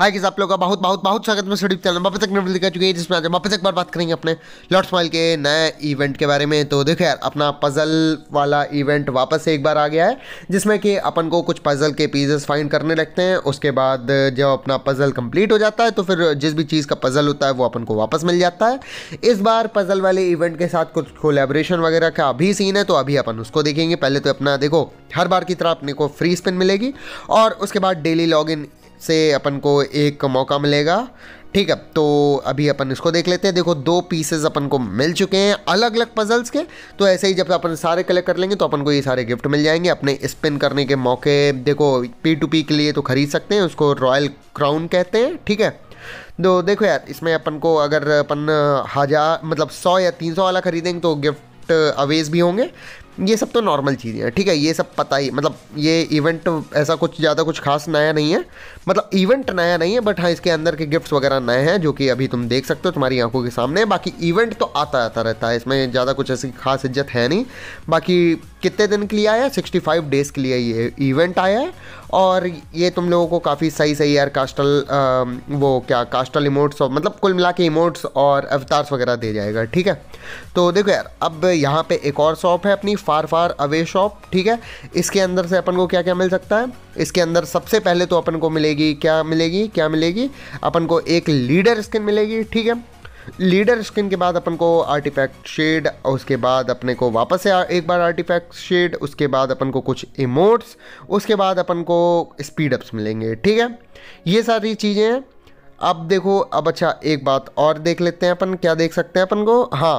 हाय किस आप लोग का बहुत बहुत बहुत स्वागत में सडीप चैनल वापस तक नोटिस दिखा चुके हैं जिसमें आज वापस एक बार बात करेंगे अपने लॉर्ड स्माइल के नए इवेंट के बारे में तो देखो यार अपना पज़ल वाला इवेंट वापस से एक बार आ गया है जिसमें कि अपन को कुछ पज़ल के पीजेस फाइंड करने लगते हैं उसके बाद जब अपना पज़ल कंप्लीट हो जाता है तो फिर जिस भी चीज़ का पज़ल होता है वो अपन को वापस मिल जाता है इस बार पज़ल वाले इवेंट के साथ कुछ कोलेब्रेशन वगैरह का अभी सीन है तो अभी अपन उसको देखेंगे पहले तो अपना देखो हर बार की तरह अपने को फ्री स्पिन मिलेगी और उसके बाद डेली लॉग इन से अपन को एक मौका मिलेगा ठीक है तो अभी अपन इसको देख लेते हैं देखो दो पीसेस अपन को मिल चुके हैं अलग अलग पजल्स के तो ऐसे ही जब अपन सारे कलेक्ट कर लेंगे तो अपन को ये सारे गिफ्ट मिल जाएंगे अपने स्पिन करने के मौके देखो पी टू पी के लिए तो खरीद सकते हैं उसको रॉयल क्राउन कहते हैं ठीक है तो देखो यार इसमें अपन को अगर अपन हज़ार मतलब सौ या तीन सौ वाला खरीदेंगे तो गिफ्ट अवेज भी होंगे ये सब तो नॉर्मल चीज़ें हैं ठीक है ये सब पता ही मतलब ये इवेंट ऐसा कुछ ज़्यादा कुछ खास नया नहीं है मतलब इवेंट नया नहीं है बट हाँ इसके अंदर के गिफ्ट्स वगैरह नए हैं जो कि अभी तुम देख सकते हो तुम्हारी आंखों के सामने बाकी इवेंट तो आता आता रहता है इसमें ज़्यादा कुछ ऐसी खास इज्जत है नहीं बाकी कितने दिन के लिए आया सिक्सटी फाइव डेज़ के लिए ये इवेंट आया है और ये तुम लोगों को काफ़ी सही सही यार कास्टल आ, वो क्या कास्टल इमोट्स और मतलब कुल मिला के इमोट्स और अवतार्स वगैरह दे जाएगा ठीक है तो देखो यार अब यहाँ पे एक और शॉप है अपनी फार फार अवे शॉप ठीक है इसके अंदर से अपन को क्या क्या मिल सकता है इसके अंदर सबसे पहले तो अपन को मिलेगी क्या मिलेगी क्या मिलेगी अपन को एक लीडर स्किन मिलेगी ठीक है लीडर स्किन के बाद अपन को आर्टिफैक्ट शेड उसके बाद अपने को वापस से एक बार आर्टिफैक्ट शेड उसके बाद अपन को कुछ इमोट्स उसके बाद अपन को स्पीड अप्स मिलेंगे ठीक है ये सारी चीज़ें हैं अब देखो अब अच्छा एक बात और देख लेते हैं अपन क्या देख सकते हैं अपन को हाँ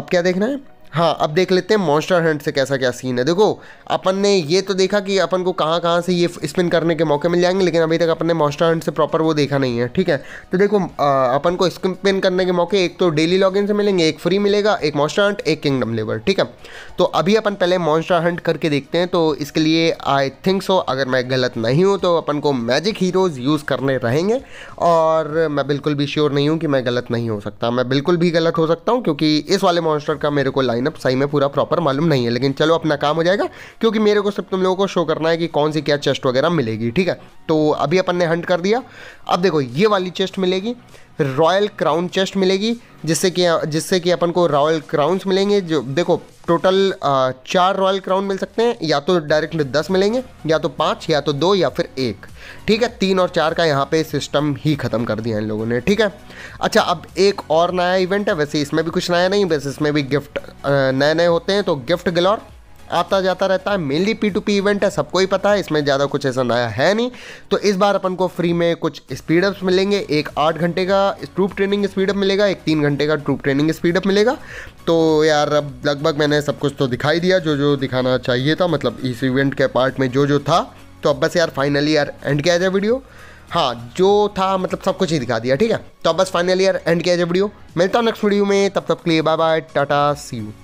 अब क्या देखना है हाँ अब देख लेते हैं मॉन्स्टर हंट से कैसा क्या सीन है देखो अपन ने ये तो देखा कि अपन को कहाँ कहाँ से ये स्पिन करने के मौके मिल जाएंगे लेकिन अभी तक अपन ने मॉन्स्टर हंट से प्रॉपर वो देखा नहीं है ठीक है तो देखो आ, अपन को स्पिन करने के मौके एक तो डेली लॉगिन से मिलेंगे एक फ्री मिलेगा एक मॉन्स्टर हंट एक किंगडम लेवर ठीक है तो अभी अपन पहले मॉन्स्टर हंट करके देखते हैं तो इसके लिए आई थिंक सो अगर मैं गलत नहीं हूँ तो अपन को मैजिक हीरोज़ यूज़ करने रहेंगे और मैं बिल्कुल भी श्योर नहीं हूँ कि मैं गलत नहीं हो सकता मैं बिल्कुल भी गलत हो सकता हूँ क्योंकि इस वाले मॉन्स्टर का मेरे को लाइन लाइनअप सही में पूरा प्रॉपर मालूम नहीं है लेकिन चलो अपना काम हो जाएगा क्योंकि मेरे को सिर्फ तुम लोगों को शो करना है कि कौन सी क्या चेस्ट वगैरह मिलेगी ठीक है तो अभी अपन ने हंट कर दिया अब देखो ये वाली चेस्ट मिलेगी रॉयल क्राउन चेस्ट मिलेगी जिससे कि जिससे कि अपन को रॉयल क्राउन्स मिलेंगे जो देखो टोटल चार रॉयल क्राउन मिल सकते हैं या तो डायरेक्ट दस मिलेंगे या तो पाँच या तो दो या फिर एक ठीक है तीन और चार का यहाँ पे सिस्टम ही ख़त्म कर दिया इन लोगों ने ठीक है अच्छा अब एक और नया इवेंट है वैसे इसमें भी कुछ नया नहीं बस इसमें भी गिफ्ट नए नए होते हैं तो गिफ्ट गलौर आता जाता रहता है mainly P two P event है सबको ही पता है इसमें ज़्यादा कुछ ऐसा नया है नहीं तो इस बार अपन को फ्री में कुछ स्पीडअप्स मिलेंगे एक आठ घंटे का ट्रूप ट्रेनिंग स्पीडअप मिलेगा एक तीन घंटे का ट्रूप ट्रेनिंग स्पीडअप मिलेगा तो यार अब लगभग मैंने सब कुछ तो दिखाई दिया जो जो दिखाना चाहिए था मतलब इस इवेंट के पार्ट में जो जो था तो अब बस यार फाइनली यार एंड किया जाए वीडियो हाँ जो था मतलब सब कुछ ही दिखा दिया ठीक है तो अब बस फाइनली यार एंड किया जाए वीडियो मिलता हूँ नेक्स्ट वीडियो में तब तक के लिए bye bye tata see you